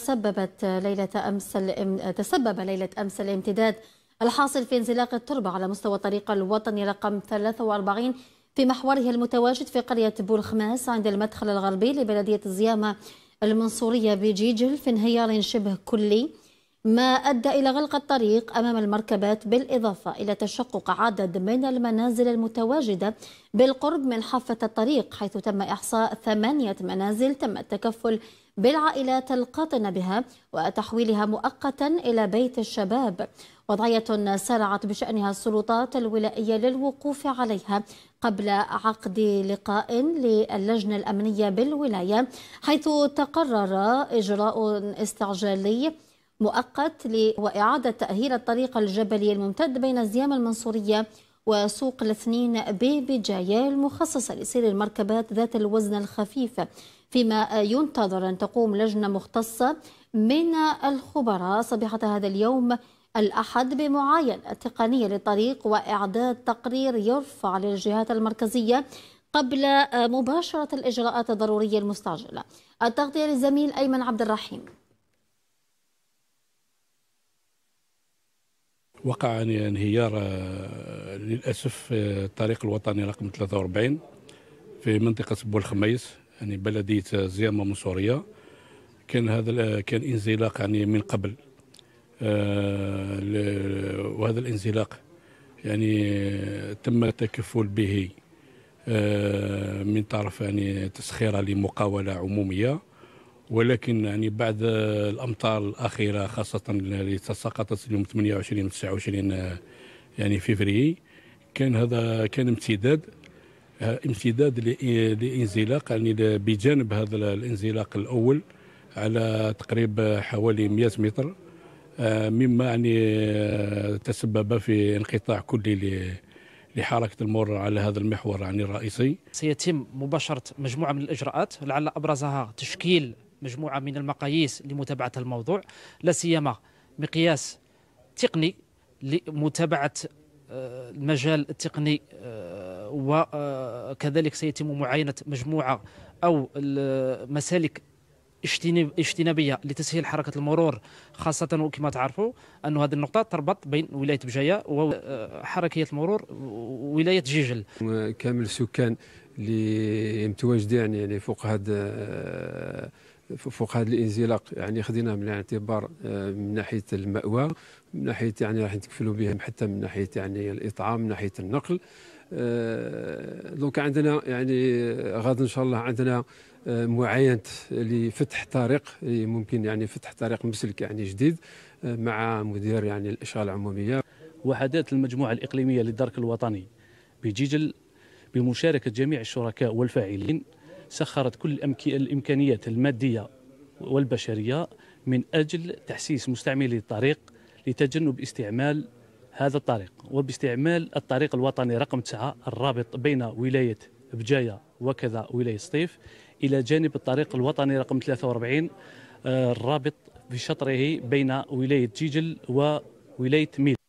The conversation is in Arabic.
تسببت ليلة أمس تسبب ليلة أمس الامتداد الحاصل في انزلاق التربة على مستوى الطريق الوطني رقم 43 في محوره المتواجد في قرية بورخماس عند المدخل الغربي لبلدية الزيامة المنصورية بجيجل في انهيار شبه كلي ما أدى إلى غلق الطريق أمام المركبات بالإضافة إلى تشقق عدد من المنازل المتواجدة بالقرب من حافة الطريق حيث تم إحصاء ثمانية منازل تم التكفل بالعائلات القاطنة بها وتحويلها مؤقتا إلى بيت الشباب وضعية سارعت بشأنها السلطات الولائية للوقوف عليها قبل عقد لقاء للجنة الأمنية بالولاية حيث تقرر إجراء استعجالي مؤقت وإعادة تأهيل الطريق الجبلي الممتد بين الزيام المنصورية وسوق الاثنين جاية المخصصة لسير المركبات ذات الوزن الخفيف فيما ينتظر أن تقوم لجنة مختصة من الخبراء صبيحة هذا اليوم الأحد بمعاينة تقنية للطريق وإعداد تقرير يرفع للجهات المركزية قبل مباشرة الإجراءات الضرورية المستعجلة التغطية للزميل أيمن عبد الرحيم وقع انهيار آه، للاسف آه، الطريق الوطني رقم 43 في منطقه بو الخميس يعني بلديه آه، زيامه منصوريه كان هذا كان انزلاق يعني من قبل وهذا الانزلاق يعني تم التكفل به من طرف يعني تسخيره لمقاوله عموميه ولكن يعني بعد الامطار الاخيره خاصه اللي تساقطت اليوم 28 29 يعني فيفري كان هذا كان امتداد امتداد لانزلاق يعني بجانب هذا الانزلاق الاول على تقريب حوالي 100 متر مما يعني تسبب في انقطاع كلي لحركه المرور على هذا المحور يعني الرئيسي. سيتم مباشره مجموعه من الاجراءات لعل ابرزها تشكيل مجموعة من المقاييس لمتابعة الموضوع لا سيما مقياس تقني لمتابعة آه، المجال التقني آه، وكذلك آه، سيتم معاينة مجموعة أو مسالك اجتنابيه لتسهيل حركه المرور خاصه وكما تعرفوا أن هذه النقطه تربط بين ولايه بجايه وحركيه المرور ولايه جيجل كامل السكان اللي متواجدين يعني فوق هذا فوق هذا الانزلاق يعني خديناه من الاعتبار آه، من ناحيه المأوى من ناحيه يعني راح نتكفلوا بهم حتى من ناحيه يعني الاطعام من ناحيه النقل دونك آه، عندنا يعني غاد ان شاء الله عندنا آه، معاينه لفتح طريق ممكن يعني فتح طريق مسلك يعني جديد مع مدير يعني الاشغال العموميه وحدات المجموعه الاقليميه للدرك الوطني بجيجل بمشاركه جميع الشركاء والفاعلين سخرت كل الامكانيات الماديه والبشريه من اجل تحسيس مستعملي الطريق لتجنب استعمال هذا الطريق وباستعمال الطريق الوطني رقم 9 الرابط بين ولايه بجايه وكذا ولايه سطيف الى جانب الطريق الوطني رقم 43 آه، الرابط بشطره بين ولايه جيجل وولايه ميل